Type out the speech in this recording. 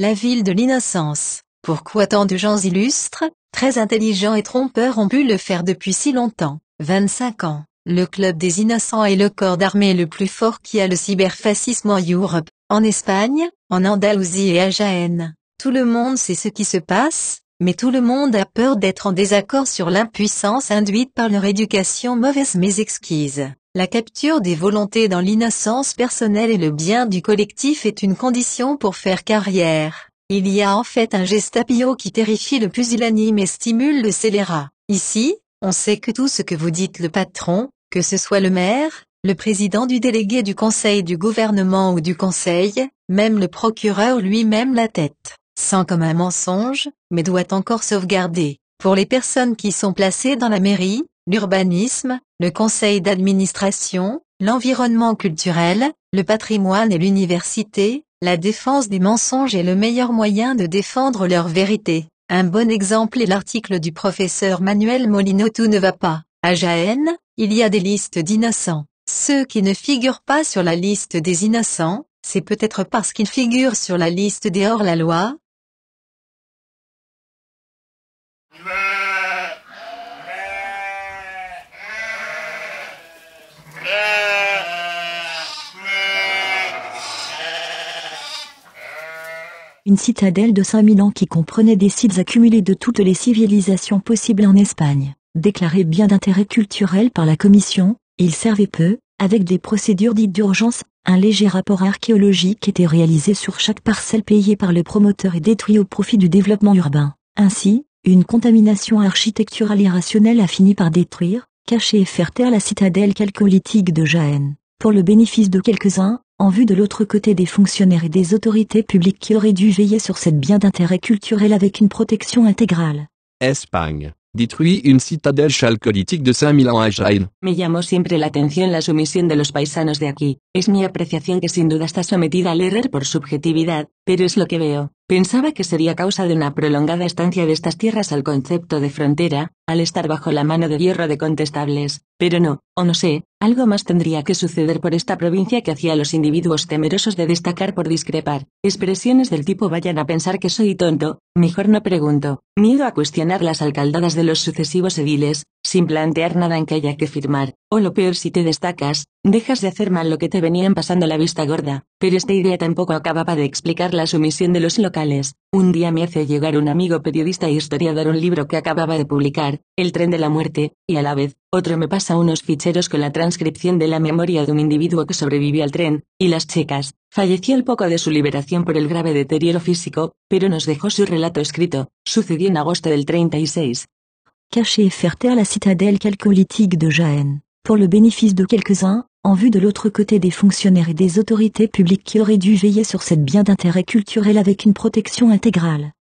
La ville de l'innocence. Pourquoi tant de gens illustres, très intelligents et trompeurs ont pu le faire depuis si longtemps 25 ans. Le club des innocents est le corps d'armée le plus fort qui a le cyberfascisme en Europe, en Espagne, en Andalousie et à Jaén. Tout le monde sait ce qui se passe, mais tout le monde a peur d'être en désaccord sur l'impuissance induite par leur éducation mauvaise mais exquise. La capture des volontés dans l'innocence personnelle et le bien du collectif est une condition pour faire carrière. Il y a en fait un gestapio qui terrifie le pusillanime et stimule le scélérat. Ici, on sait que tout ce que vous dites le patron, que ce soit le maire, le président du délégué du conseil du gouvernement ou du conseil, même le procureur lui-même la tête, sent comme un mensonge, mais doit encore sauvegarder. Pour les personnes qui sont placées dans la mairie, l'urbanisme, le conseil d'administration, l'environnement culturel, le patrimoine et l'université, la défense des mensonges est le meilleur moyen de défendre leur vérité. Un bon exemple est l'article du professeur Manuel Molino Tout ne va pas. À Jaén, il y a des listes d'innocents. Ceux qui ne figurent pas sur la liste des innocents, c'est peut-être parce qu'ils figurent sur la liste des hors-la-loi, une citadelle de 5000 ans qui comprenait des sites accumulés de toutes les civilisations possibles en Espagne. Déclaré bien d'intérêt culturel par la Commission, il servait peu, avec des procédures dites d'urgence, un léger rapport archéologique était réalisé sur chaque parcelle payée par le promoteur et détruit au profit du développement urbain. Ainsi, une contamination architecturale irrationnelle a fini par détruire, cacher et faire taire la citadelle calcolithique de Jaén. Pour le bénéfice de quelques-uns, en vue de l'autre côté des fonctionnaires et des autorités publiques qui auraient dû veiller sur cette bien d'intérêt culturel avec une protection intégrale. Espagne. Détruit une citadelle chalcolithique de 5000 ans à Jaén. Me llamó siempre la atención la sumisión de los paisanos de aquí. Es mi apreciación que sin duda está sometida al error por subjetividad, pero es lo que veo. Pensaba que sería causa de una prolongada estancia de estas tierras al concepto de frontera, al estar bajo la mano de hierro de contestables, Pero no, o no sé, algo más tendría que suceder por esta provincia que hacía a los individuos temerosos de destacar por discrepar. Expresiones del tipo vayan a pensar que soy tonto, mejor no pregunto. Miedo a cuestionar las alcaldadas de los sucesivos ediles, sin plantear nada en que haya que firmar. O lo peor si te destacas, dejas de hacer mal lo que te venían pasando la vista gorda, pero esta idea tampoco acababa de explicar la sumisión de los locales. Un día me hace llegar un amigo periodista e historiador un libro que acababa de publicar, El tren de la muerte, y a la vez, otro me pasa unos ficheros con la transcripción de la memoria de un individuo que sobrevivió al tren, y las chicas. Falleció al poco de su liberación por el grave deterioro físico, pero nos dejó su relato escrito. Sucedió en agosto del 36. Caché ferter la citadelle calcolithique de Jaén. pour le bénéfice de quelques-uns, en vue de l'autre côté des fonctionnaires et des autorités publiques qui auraient dû veiller sur cette bien d'intérêt culturel avec une protection intégrale.